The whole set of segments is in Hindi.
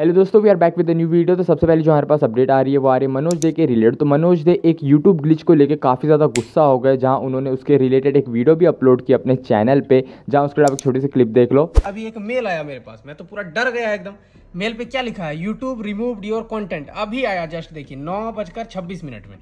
हेलो दोस्तों we are back with new video तो सबसे पहले जो हमारे पास अपडेट आ रही है वो आ रही है मनोज दे के रिलेटेड तो मनोज दे एक यूट्यूब ग्लिच को लेकर काफ़ी ज़्यादा गुस्सा हो गए जहां उन्होंने उसके रिलेटेड एक वीडियो भी अपलोड किया अपने चैनल पे जहां उसके आप एक छोटी सी क्लिप देख लो अभी एक मेल आया मेरे पास मैं तो पूरा डर गया एकदम मेल पर क्या लिखा है यूट्यूब रिमूव योर कॉन्टेंट अभी आया जस्ट देखिए नौ बजकर छब्बीस मिनट में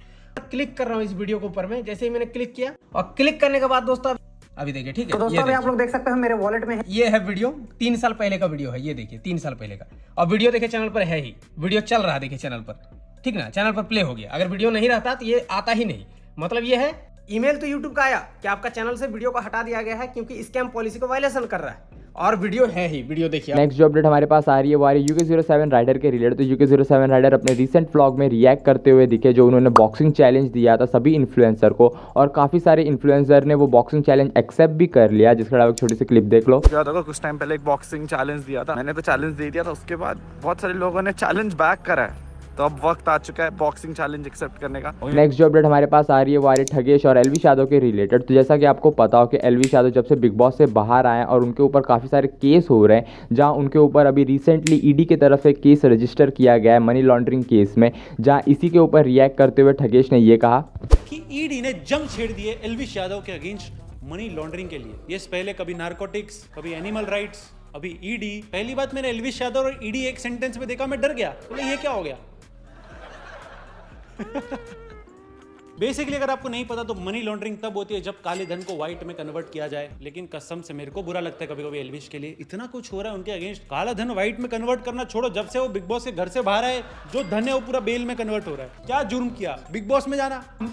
क्लिक कर रहा हूँ इस वीडियो के ऊपर में जैसे ही मैंने क्लिक किया और क्लिक करने के बाद दोस्तों अभी देखिए ठीक है तो दोस्तों अभी आप लोग देख सकते हो मेरे वॉलेट में है ये है वीडियो तीन साल पहले का वीडियो है ये देखिए तीन साल पहले का और वीडियो देखिए चैनल पर है ही वीडियो चल रहा है देखिए चैनल पर ठीक ना चैनल पर प्ले हो गया अगर वीडियो नहीं रहता तो ये आता ही नहीं मतलब ये है ईमेल तो यूट्यूब का आया कि आपका चैनल से वीडियो को हटा दिया गया है क्योंकि स्कैम पॉलिसी को वायलेशन कर रहा है और वीडियो है ही वीडियो देखिए नेक्स्ट जो अपडेट हमारे पास आ रही है वो आ रही है यूके जीरो सेवन राइडर के रिलेटेड तो यूके जीरो सेवन राइडर अपने रिसेंट ब्लॉग में रिएक्ट करते हुए दिखे जो उन्होंने बॉक्सिंग चैलेंज दिया था सभी इन्फ्लुएंसर को और काफ़ी सारे इन्फ्लुएंसर ने वो बॉक्सिंग चैलेंज एक्सेप्ट भी कर लिया जिसके अलावा छोटी सी क्लिप देख लो याद होगा कुछ टाइम पहले एक बॉक्सिंग चैलेंज दिया था मैंने तो चैलेंज दे दिया था उसके बाद बहुत सारे लोगों ने चैलेंज बैक करा है तो अब वक्त आ चुका है बॉक्सिंग चैलेंज एक्सेप्ट करने का नेक्स्ट जो अपडेट हमारे पास आ रही है वो आ रही है ठगेश और एलवी यादव के रिलेटेड तो जैसा कि आपको पता हो कि एलवी यादव जब से बिग बॉस से बाहर आए और उनके ऊपर काफ़ी सारे केस हो रहे हैं जहाँ उनके ऊपर अभी रिसेंटली ईडी की तरफ से केस रजिस्टर किया गया है मनी लॉन्ड्रिंग केस में जहाँ इसी के ऊपर रिएक्ट करते हुए ठगेश ने यह कहा कि ईडी e ने जंग छेड़ दिए एलवी यादव के अगेंस्ट मनी लॉन्ड्रिंग के लिए ये पहले कभी नार्कोटिक्स कभी एनिमल राइट्स अभी ईडी e पहली बात मैंने एलविश यादव और ईडी e एक सेंटेंस में देखा मैं डर गया बोले ये क्या हो गया बेसिकली अगर आपको नहीं पता तो मनी लॉन्ड्रिंग तब होती है जब काले धन को व्हाइट में कन्वर्ट किया जाए लेकिन कसम से मेरे को बुरा लगता है कभी कभी एलविश के लिए इतना कुछ हो रहा है उनके अगेंस्ट काला धन व्हाइट में कन्वर्ट करना छोड़ो जब से वो बिग बॉस के घर से बाहर आए जो धन है वो पूरा बेल में कन्वर्ट हो रहा है क्या जुर्म किया बिग बॉस में जाना